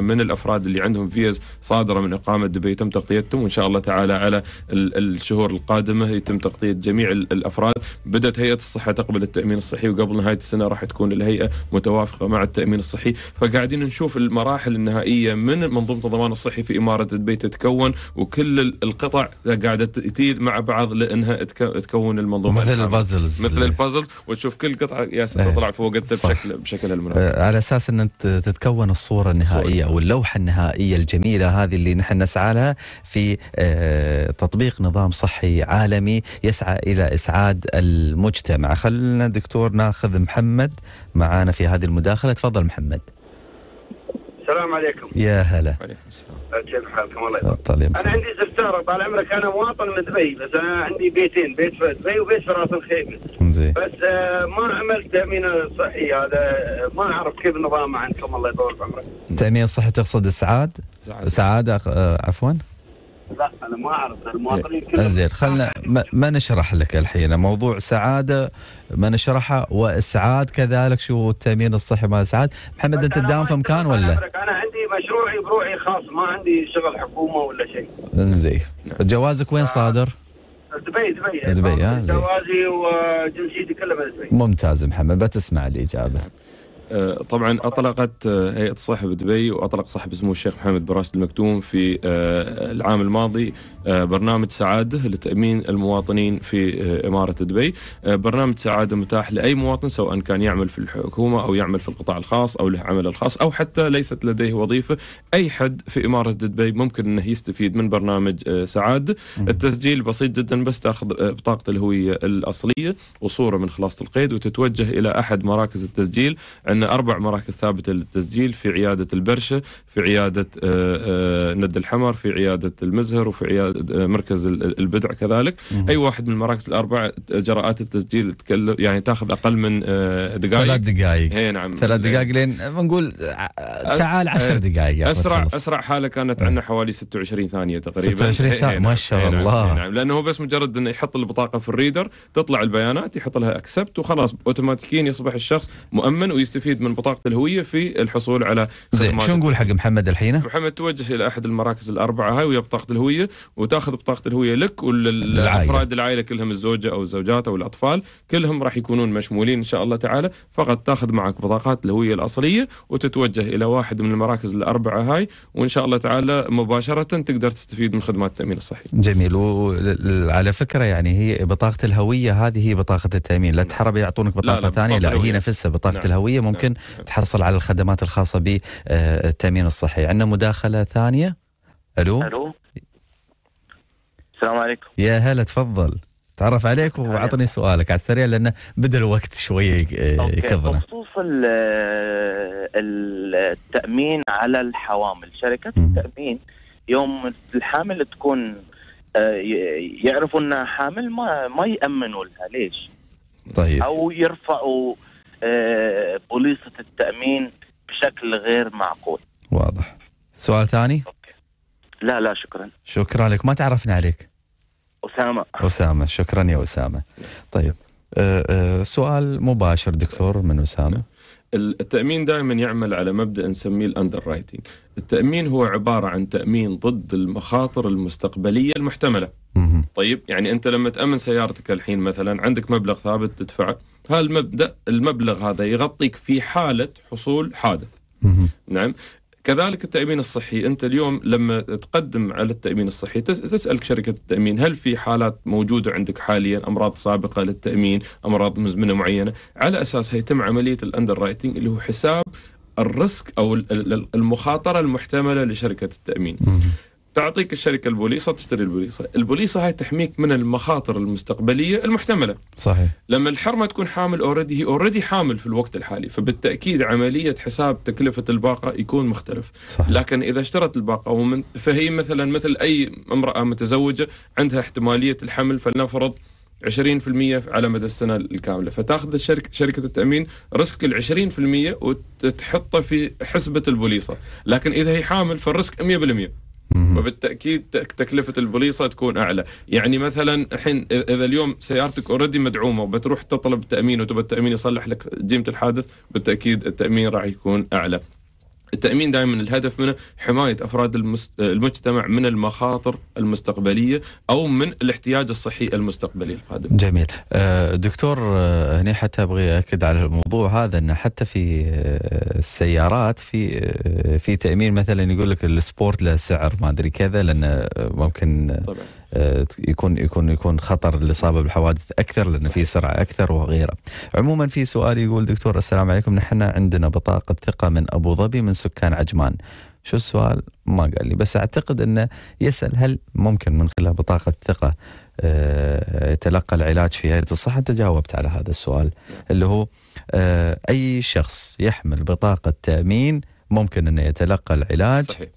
Speaker 3: من الافراد اللي عندهم فيز صادره من اقامه عام دبي يتم تغطيتهم وان شاء الله تعالى على الشهور القادمه يتم تغطيه جميع الافراد بدات هيئه الصحه تقبل التامين الصحي وقبل نهايه السنه راح تكون الهيئه متوافقه مع التامين الصحي فقاعدين نشوف المراحل النهائيه من منظومه الضمان الصحي في اماره دبي تتكون وكل القطع قاعده تيل مع بعض لانها تكون المنظومه مثل البازلز مثل البازلز وتشوف كل قطعه ياسر تطلع إيه. فوق وقتها بشكل بشكلها المناسب
Speaker 1: على اساس ان تتكون الصوره النهائيه او اللوحه النهائيه الجميله هذه اللي نحن نسعى لها في آه، تطبيق نظام صحي عالمي يسعى الى اسعاد المجتمع خلنا دكتور ناخذ محمد معانا في هذه المداخله تفضل محمد السلام عليكم يا هلا وعليكم
Speaker 4: السلام كيف حالكم الله يبارك انا عندي زفتاره طال عمرك انا مواطن من دبي بس انا عندي بيتين بيت في دبي وبيت في راس الخيمه زين بس آه، ما عملت تامين صحي هذا آه، ما اعرف كيف نظامه عندكم الله يطول بعمرك
Speaker 1: تامين صحي تقصد اسعاد؟ سعادة آه، عفوا
Speaker 4: لا انا ما اعرف المواطنين إيه. كلهم زين
Speaker 1: خلنا ما, نشرح لك الحين موضوع سعاده ما نشرحه واسعاد كذلك شو التامين الصحي مال اسعاد محمد انت تداوم في مكان ولا؟
Speaker 4: انا عندي مشروعي بروحي خاص ما عندي شغل حكومه ولا شيء
Speaker 1: زين جوازك وين آه، صادر؟ دبي دبي دبي آه، جوازي وجنسيتي كلها من دبي ممتاز محمد بتسمع الاجابه
Speaker 3: آه، طبعا اطلقت آه، هيئه الصحه بدبي واطلق صاحب سمو الشيخ محمد بن راشد المكتوم في آه، العام الماضي برنامج سعاده لتامين المواطنين في اماره دبي برنامج سعاده متاح لاي مواطن سواء كان يعمل في الحكومه او يعمل في القطاع الخاص او له عمل الخاص او حتى ليست لديه وظيفه اي حد في اماره دبي ممكن انه يستفيد من برنامج سعاده التسجيل بسيط جدا بس تاخذ بطاقه الهويه الاصليه وصوره من خلاصه القيد وتتوجه الى احد مراكز التسجيل عندنا اربع مراكز ثابته للتسجيل في عياده البرشه، في عياده آه، آه، ند الحمر، في عياده المزهر وفي عياده آه، مركز البدع كذلك، اي واحد من المراكز الاربع جراءات التسجيل يعني تاخذ اقل من دقائق ثلاث دقائق اي نعم ثلاث إيه. دقائق لين نقول تعال 10 إيه. دقائق اسرع خلص. اسرع حاله كانت عندنا إيه. حوالي 26 ثانيه تقريبا 26 ثانيه نعم. ما شاء نعم. الله نعم لانه هو بس مجرد انه يحط البطاقه في الريدر تطلع البيانات يحط لها اكسبت وخلاص اوتوماتيكيا يصبح الشخص مؤمن ويستفيد يستفيد من بطاقه الهويه في الحصول على زين شو
Speaker 1: نقول حق محمد الحين؟
Speaker 3: محمد توجه الى احد المراكز الاربعه هاي ويا بطاقه الهويه وتاخذ بطاقه الهويه لك وللافراد العائله كلهم الزوجه او الزوجات او الاطفال كلهم راح يكونون مشمولين ان شاء الله تعالى فقط تاخذ معك بطاقات الهويه الاصليه وتتوجه الى واحد من المراكز الاربعه هاي وان شاء الله تعالى مباشره تقدر تستفيد من خدمات التامين الصحي.
Speaker 1: جميل وعلى فكره يعني هي بطاقه الهويه هذه هي بطاقه التامين لا تحرم يعطونك بطاقه ثانيه لا, لا, لا, لا هي نفسها بطاقه نعم. الهويه ممكن ممكن نعم. تحصل على الخدمات الخاصه بالتامين الصحي عندنا مداخله ثانيه الو الو السلام عليكم يا هلا تفضل تعرف عليك واعطني سؤالك على السريع لانه بدا الوقت شويه
Speaker 2: يكضنا بخصوص التامين على الحوامل شركه التامين يوم الحامل تكون آه، يعرفوا انها حامل ما ما يامنوا لها ليش؟ طيب او يرفعوا آه، بوليصه التامين بشكل غير معقول. واضح.
Speaker 1: سؤال ثاني؟ أوكي. لا لا شكرا. شكرا لك ما تعرفنا عليك. اسامه. اسامه شكرا يا اسامه. طيب آه، آه، سؤال مباشر دكتور من اسامه.
Speaker 3: التأمين دائما يعمل على مبدأ نسميه الأندر رايتنج التأمين هو عبارة عن تأمين ضد المخاطر المستقبلية المحتملة طيب يعني انت لما تامن سيارتك الحين مثلا عندك مبلغ ثابت تدفعه هالمبدا المبلغ هذا يغطيك في حاله حصول حادث نعم كذلك التامين الصحي انت اليوم لما تقدم على التامين الصحي تسالك شركه التامين هل في حالات موجوده عندك حاليا امراض سابقه للتامين امراض مزمنه معينه على اساسها يتم عمليه الاندر رايتنج اللي هو حساب الريسك او المخاطره المحتمله لشركه التامين تعطيك الشركه البوليصه تشتري البوليصه، البوليصه هاي تحميك من المخاطر المستقبليه المحتمله. صحيح. لما الحرمه تكون حامل اوريدي هي اوريدي حامل في الوقت الحالي، فبالتاكيد عمليه حساب تكلفه الباقه يكون مختلف. صحيح. لكن اذا اشترت الباقه ومن فهي مثلا مثل اي امراه متزوجه عندها احتماليه الحمل فلنفرض 20% على مدى السنه الكامله فتاخذ الشركه شركه التامين ريسك ال 20% وتحطه في حسبه البوليصه لكن اذا هي حامل فالريسك 100% وبالتاكيد تكلفه البوليصه تكون اعلى يعني مثلا الحين اذا اليوم سيارتك اوريدي مدعومه وبتروح تطلب التامين وتبى التامين يصلح لك جيمه الحادث بالتاكيد التامين راح يكون اعلى التأمين دائما الهدف منه حماية أفراد المست... المجتمع من المخاطر المستقبلية أو من الاحتياج الصحي المستقبلي
Speaker 1: القادم جميل آه، دكتور آه، هنا حتى أبغي أكد على الموضوع هذا أن حتى في آه، السيارات في في تأمين مثلا يقول لك السبورت له سعر ما أدري كذا لأن ممكن طبعا. آه، يكون يكون يكون خطر الاصابه بالحوادث اكثر لان في سرعه اكثر وغيره. عموما في سؤال يقول دكتور السلام عليكم نحن عندنا بطاقه ثقه من ابو ظبي من سكان عجمان. شو السؤال؟ ما قال لي بس اعتقد انه يسال هل ممكن من خلال بطاقه ثقه آه، يتلقى العلاج في هيئه الصحه؟ انت جاوبت على هذا السؤال اللي هو آه، اي شخص يحمل بطاقه تامين ممكن انه يتلقى العلاج صحيح.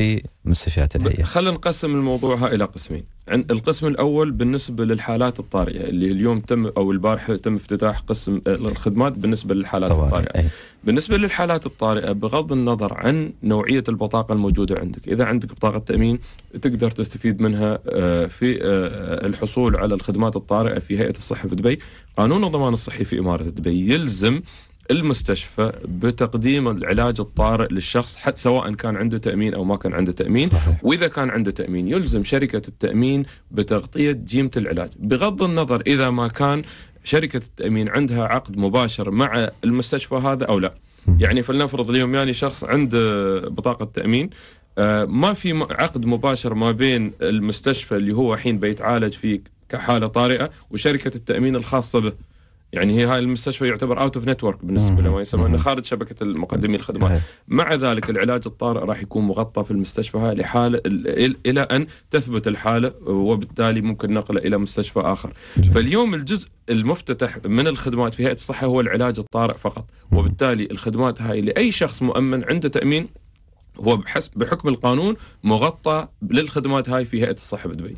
Speaker 1: في مستشفيات الحية
Speaker 3: خلينا نقسم الموضوع إلى قسمين القسم الأول بالنسبة للحالات الطارئة اللي اليوم تم أو البارحة تم افتتاح قسم آه، الخدمات بالنسبة للحالات طبعا. الطارئة أي. بالنسبة للحالات الطارئة بغض النظر عن نوعية البطاقة الموجودة عندك إذا عندك بطاقة تأمين تقدر تستفيد منها آه، في آه، الحصول على الخدمات الطارئة في هيئة الصحة في دبي قانون الضمان الصحي في إمارة دبي يلزم المستشفى بتقديم العلاج الطارئ للشخص حتى سواء كان عنده تامين او ما كان عنده تامين صحيح. واذا كان عنده تامين يلزم شركه التامين بتغطيه جيمه العلاج بغض النظر اذا ما كان شركه التامين عندها عقد مباشر مع المستشفى هذا او لا يعني فلنفرض اليوم يعني شخص عنده بطاقه تامين آه، ما في عقد مباشر ما بين المستشفى اللي هو الحين بيتعالج فيه كحاله طارئه وشركه التامين الخاصه به يعني هي هاي المستشفى يعتبر اوت اوف نتورك بالنسبه له ما يسمى انه خارج شبكه المقدمي الخدمات مع ذلك العلاج الطارئ راح يكون مغطى في المستشفى هاي لحاله الى ان تثبت الحاله وبالتالي ممكن نقله الى مستشفى اخر فاليوم الجزء المفتتح من الخدمات في هيئه الصحه هو العلاج الطارئ فقط وبالتالي الخدمات هاي لاي شخص مؤمن عنده تامين هو بحسب بحكم القانون مغطى للخدمات هاي في هيئه الصحه بدبي.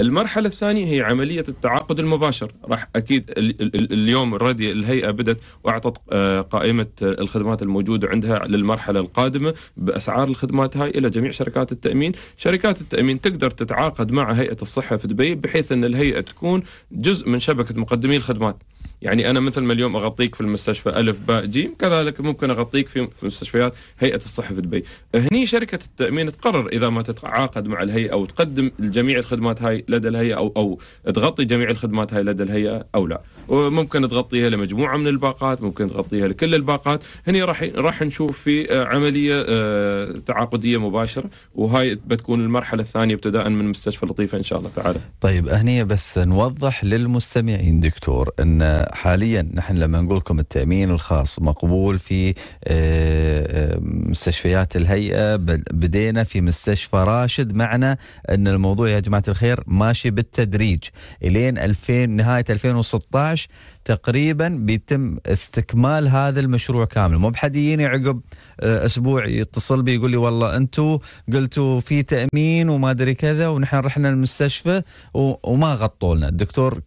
Speaker 3: المرحله الثانيه هي عمليه التعاقد المباشر، راح اكيد اليوم ردي الهيئه بدت واعطت آه، قائمه الخدمات الموجوده عندها للمرحله القادمه باسعار الخدمات هاي الى جميع شركات التامين، شركات التامين تقدر تتعاقد مع هيئه الصحه في دبي بحيث ان الهيئه تكون جزء من شبكه مقدمي الخدمات. يعني أنا مثل ما اليوم أغطيك في المستشفى ألف باء جيم كذلك ممكن أغطيك في مستشفيات هيئة الصحة في دبي هني شركة التأمين تقرر إذا ما تتعاقد مع الهيئة أو تقدم جميع الخدمات هاي لدى الهيئة أو أو تغطي جميع الخدمات هاي لدى الهيئة أو لا ممكن تغطيها لمجموعه من الباقات ممكن تغطيها لكل الباقات هني راح راح نشوف في آه، عمليه آه، تعاقديه مباشره وهاي بتكون المرحله الثانيه ابتداء من مستشفى لطيفه ان شاء الله تعالى
Speaker 1: طيب هني بس نوضح للمستمعين دكتور ان حاليا نحن لما نقول لكم التامين الخاص مقبول في آه، مستشفيات الهيئه بدينا في مستشفى راشد معنا ان الموضوع يا جماعه الخير ماشي بالتدريج الين 2000 نهايه 2016 2017 تقريبا بيتم استكمال هذا المشروع كامل مو بحد يجيني عقب آه، اسبوع يتصل بي يقول لي والله انتم قلتوا في تامين وما ادري كذا ونحن رحنا المستشفى وما غطوا لنا الدكتور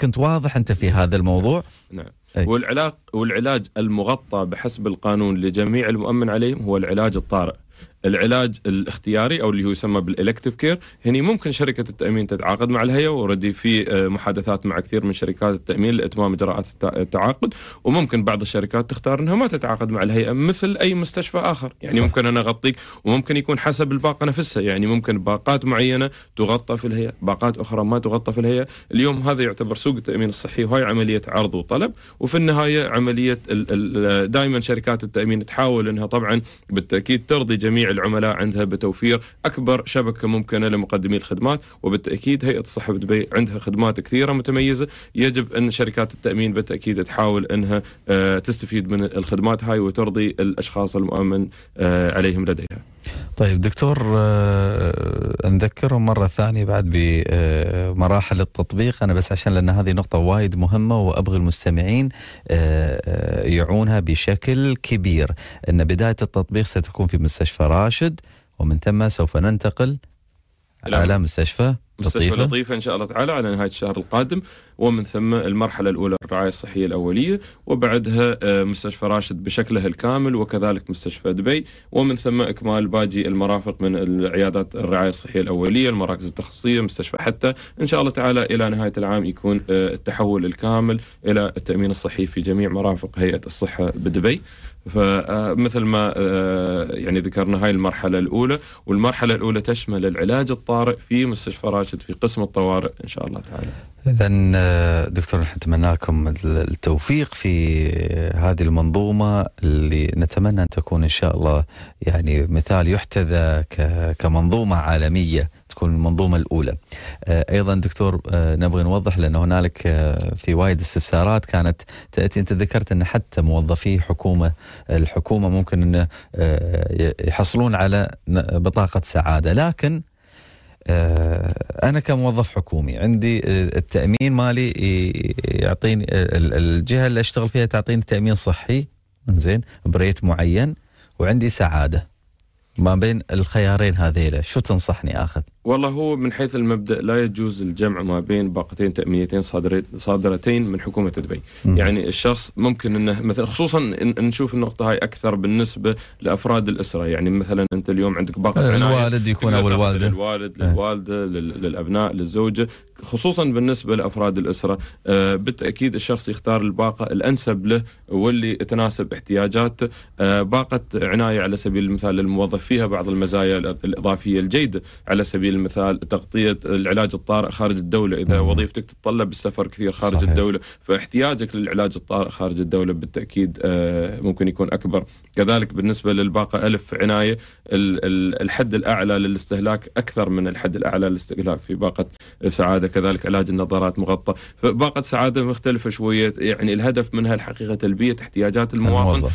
Speaker 1: كنت واضح انت في هذا الموضوع
Speaker 3: نعم, نعم. والعلاج والعلاج المغطى بحسب القانون لجميع المؤمن عليه هو العلاج الطارئ العلاج الاختياري او اللي هو يسمى بالالكتيف كير هني ممكن شركه التامين تتعاقد مع الهيئه اوريدي في آه، محادثات مع كثير من شركات التامين لاتمام اجراءات التعاقد وممكن بعض الشركات تختار انها ما تتعاقد مع الهيئه مثل اي مستشفى اخر يعني صح. ممكن انا اغطيك وممكن يكون حسب الباقه نفسها يعني ممكن باقات معينه تغطى في الهيئه باقات اخرى ما تغطى في الهيئه اليوم هذا يعتبر سوق التامين الصحي وهي عمليه عرض وطلب وفي النهايه عمليه دائما شركات التامين تحاول انها طبعا بالتاكيد ترضي جميع العملاء عندها بتوفير أكبر شبكة ممكنة لمقدمي الخدمات وبالتأكيد هيئة الصحة بدبي عندها خدمات كثيرة متميزة يجب أن شركات التأمين بالتأكيد تحاول أنها آه، تستفيد من الخدمات هاي وترضي الأشخاص المؤمن آه، عليهم لديها
Speaker 1: طيب دكتور آه، آه، نذكرهم مره ثانيه بعد بمراحل آه، التطبيق انا بس عشان لان هذه نقطه وايد مهمه وابغى المستمعين يعونها بشكل كبير ان بدايه التطبيق ستكون في مستشفى راشد ومن ثم سوف ننتقل على مستشفى
Speaker 3: مستشفى لطيفة. لطيفة إن شاء الله تعالى على نهاية الشهر القادم ومن ثم المرحلة الأولى الرعاية الصحية الأولية وبعدها آه، مستشفى راشد بشكله الكامل وكذلك مستشفى دبي ومن ثم إكمال باقي المرافق من العيادات الرعاية الصحية الأولية المراكز التخصصية مستشفى حتى إن شاء الله تعالى إلى نهاية العام يكون آه، التحول الكامل إلى التأمين الصحي في جميع مرافق هيئة الصحة بدبي فمثل ما آه، يعني ذكرنا هاي المرحلة الأولى والمرحلة الأولى تشمل العلاج الطارئ في مستشفى راشد في قسم الطوارئ إن شاء
Speaker 1: الله تعالى إذا آه، دكتور نتمنى لكم التوفيق في آه، هذه المنظومة اللي نتمنى أن تكون إن شاء الله يعني مثال يحتذى كمنظومة عالمية تكون المنظومه الاولى. آه، ايضا دكتور آه، نبغى نوضح لان هنالك آه، في وايد استفسارات كانت تاتي انت ذكرت ان حتى موظفي حكومه الحكومه ممكن انه يحصلون على بطاقه سعاده لكن أنا كموظف حكومي عندي التأمين مالي يعطيني الجهة اللي أشتغل فيها تعطيني تأمين صحي زين بريت معين وعندي سعادة ما بين الخيارين هذيلا شو تنصحني آخذ؟
Speaker 3: والله هو من حيث المبدا لا يجوز الجمع ما بين باقتين تامينيتين صادرتين من حكومه دبي، مم. يعني الشخص ممكن انه مثلا خصوصا إن نشوف النقطه هاي اكثر بالنسبه لافراد الاسره، يعني مثلا انت اليوم عندك باقه إيه، عنايه الوالد يكون او الوالده للوالد إيه. للوالده للابناء للزوجه، خصوصا بالنسبه لافراد الاسره آه بالتاكيد الشخص يختار الباقه الانسب له واللي تناسب احتياجاته آه باقه عنايه على سبيل المثال للموظف فيها بعض المزايا الاضافيه الجيده على سبيل المثال تغطية العلاج الطارئ خارج الدولة إذا وظيفتك تتطلب السفر كثير خارج صحيح. الدولة فاحتياجك للعلاج الطارئ خارج الدولة بالتأكيد آه، ممكن يكون أكبر كذلك بالنسبة للباقة ألف عناية الحد الأعلى للاستهلاك أكثر من الحد الأعلى للاستهلاك في باقة سعادة كذلك علاج النظارات مغطى فباقة سعادة مختلفة شوية يعني الهدف منها الحقيقة تلبية احتياجات المواطن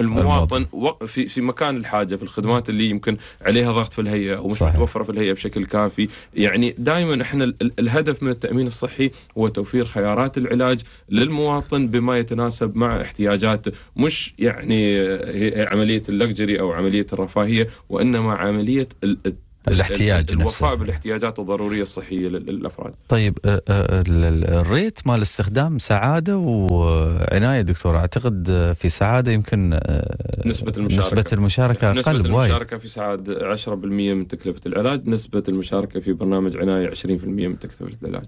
Speaker 3: المواطن المواطن في مكان الحاجة في الخدمات اللي يمكن عليها ضغط في الهيئة ومش صحيح. متوفرة في الهيئة بشكل كافي يعني دائما احنا الهدف من التامين الصحي هو توفير خيارات العلاج للمواطن بما يتناسب مع احتياجاته مش يعني عمليه اللكجري او عمليه الرفاهيه وانما عمليه طيب، الاحتياج الوفاء نفسه. بالاحتياجات الضروريه الصحيه للافراد.
Speaker 1: طيب أه، أه، الريت مال استخدام سعاده وعنايه دكتور اعتقد في سعاده يمكن أه، نسبه المشاركه نسبه المشاركه اقل نسبه المشاركه
Speaker 3: في سعاده 10% من تكلفه العلاج، نسبه المشاركه في برنامج عنايه 20% من تكلفه العلاج.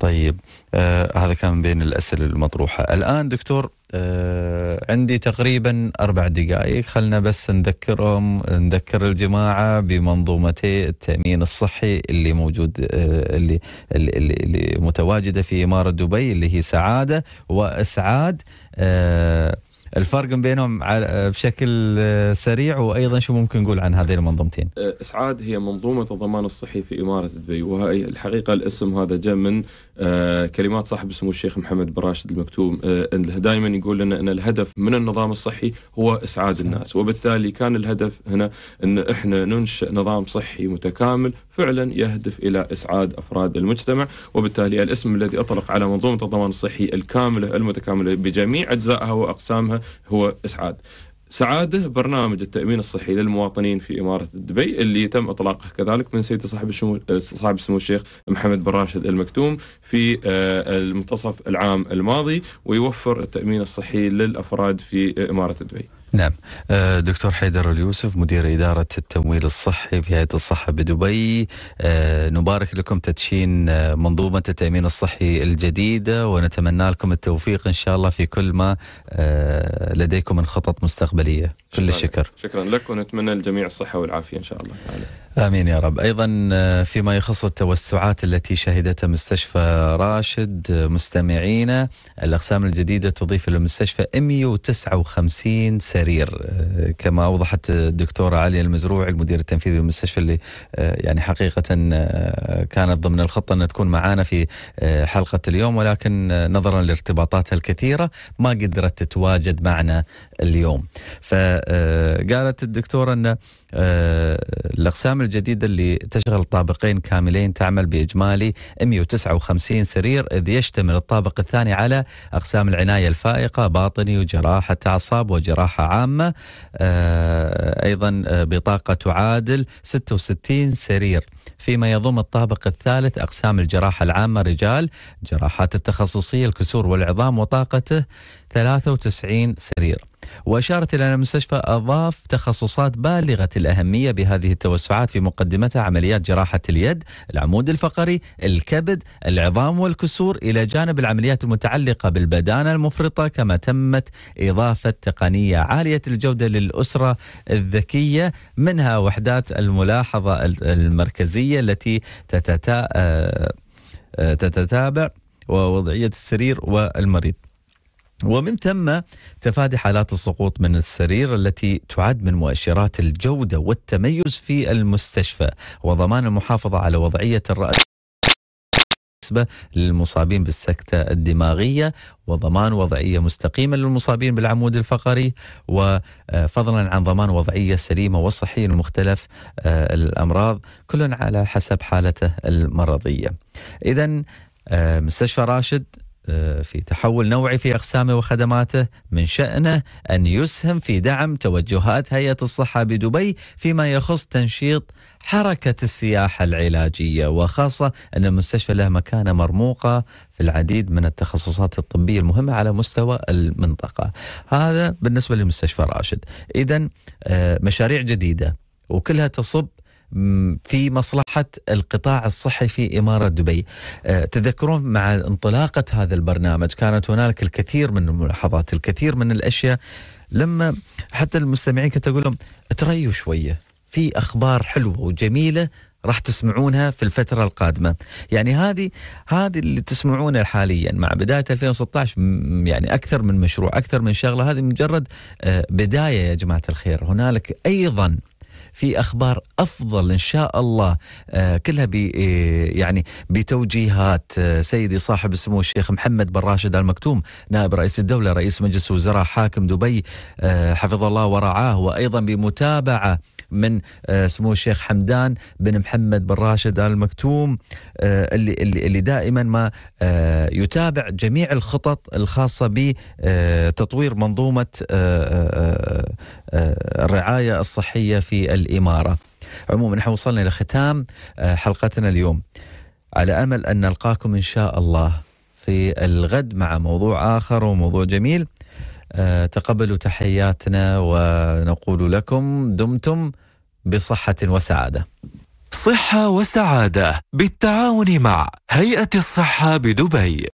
Speaker 1: طيب آه هذا كان بين الاسئله المطروحه، الان دكتور آه عندي تقريبا أربع دقائق خلنا بس نذكرهم نذكر الجماعة بمنظومتي التأمين الصحي اللي موجود آه اللي, اللي, اللي متواجدة في إمارة دبي اللي هي سعادة وإسعاد آه الفرق بينهم آه، بشكل آه، سريع وايضا شو ممكن نقول عن هذه المنظومتين؟
Speaker 3: آه، اسعاد هي منظومه الضمان الصحي في اماره دبي وهي الحقيقه الاسم هذا جاء من آه كلمات صاحب السمو الشيخ محمد بن راشد المكتوم آه دائما يقول لنا ان الهدف من النظام الصحي هو اسعاد الناس وبالتالي كان الهدف هنا ان احنا ننشئ نظام صحي متكامل فعلا يهدف الى اسعاد افراد المجتمع وبالتالي الاسم الذي اطلق على منظومه الضمان الصحي الكامله المتكامله بجميع اجزائها واقسامها هو اسعاد. سعاده برنامج التامين الصحي للمواطنين في اماره دبي اللي تم اطلاقه كذلك من سيده صاحب الشمو صاحب السمو الشيخ محمد بن راشد المكتوم في آه، المنتصف العام الماضي ويوفر التامين الصحي للافراد في آه، اماره دبي.
Speaker 1: نعم آه، دكتور حيدر اليوسف مدير إدارة التمويل الصحي في هيئة الصحة بدبي آه، نبارك لكم تدشين آه، منظومة التأمين الصحي الجديدة ونتمنى لكم التوفيق إن شاء الله في كل ما لديكم من خطط مستقبلية كل الشكر
Speaker 3: شكرا لك ونتمنى الجميع الصحة والعافية
Speaker 1: إن شاء الله تعالى امين يا رب، ايضا آه، فيما يخص التوسعات التي شهدتها مستشفى راشد آه، مستمعينا الاقسام الجديده تضيف الى المستشفى 159 سرير آه، كما اوضحت الدكتوره علي المزروع المدير التنفيذي للمستشفى اللي يعني حقيقه كانت ضمن الخطه ان تكون معانا في حلقه اليوم ولكن نظرا لارتباطاتها الكثيره ما قدرت تتواجد معنا اليوم. فقالت الدكتوره ان الاقسام الجديدة اللي تشغل طابقين كاملين تعمل بإجمالي 159 سرير إذ يشتمل الطابق الثاني على أقسام العناية الفائقة باطني وجراحة أعصاب وجراحة عامة آه، أيضا آه، بطاقة تعادل 66 سرير فيما يضم الطابق الثالث أقسام الجراحة العامة رجال جراحات التخصصية الكسور والعظام وطاقته 93 سرير وأشارت إلى أن المستشفى أضاف تخصصات بالغة الأهمية بهذه التوسعات في مقدمتها عمليات جراحة اليد العمود الفقري الكبد العظام والكسور إلى جانب العمليات المتعلقة بالبدانة المفرطة كما تمت إضافة تقنية عالية الجودة للأسرة الذكية منها وحدات الملاحظة المركزية التي آه، آه، تتتابع ووضعية السرير والمريض ومن ثم تفادي حالات السقوط من السرير التي تعد من مؤشرات الجودة والتميز في المستشفى وضمان المحافظة على وضعية الرأس بالنسبة للمصابين بالسكتة الدماغية وضمان وضعية مستقيمة للمصابين بالعمود الفقري وفضلا عن ضمان وضعية سليمة وصحية لمختلف آه، الأمراض كل على حسب حالته المرضية إذا آه، مستشفى راشد آه، في تحول نوعي في أقسامه وخدماته من شأنه أن يسهم في دعم توجهات هيئة الصحة بدبي فيما يخص تنشيط حركة السياحة العلاجية وخاصة أن المستشفى له مكانة مرموقة في العديد من التخصصات الطبية المهمة على مستوى المنطقة هذا بالنسبة لمستشفى راشد إذا آه، مشاريع جديدة وكلها تصب في مصلحة القطاع الصحي في إمارة دبي تذكرون مع انطلاقة هذا البرنامج كانت هنالك الكثير من الملاحظات الكثير من الأشياء لما حتى المستمعين كنت أقول لهم تريوا شوية في أخبار حلوة وجميلة راح تسمعونها في الفترة القادمة يعني هذه هذه اللي تسمعونها حاليا مع بداية 2016 يعني أكثر من مشروع أكثر من شغلة هذه مجرد بداية يا جماعة الخير هنالك أيضا في اخبار افضل ان شاء الله آه، كلها بي آه، يعني بتوجيهات آه، سيدي صاحب السمو الشيخ محمد بن راشد ال مكتوم نائب رئيس الدوله رئيس مجلس وزراء حاكم دبي حفظ الله ورعاه وايضا بمتابعه من آه، سمو الشيخ حمدان بن محمد بن راشد ال مكتوم آه، اللي اللي دائما ما آه، يتابع جميع الخطط الخاصه بتطوير منظومه الرعايه الصحيه في الاماره. عموما نحن وصلنا الى ختام حلقتنا اليوم. على امل ان نلقاكم ان شاء الله في الغد مع موضوع اخر وموضوع جميل. آه، تقبلوا تحياتنا ونقول لكم دمتم بصحة وسعادة. صحة وسعادة بالتعاون مع هيئة الصحة بدبي.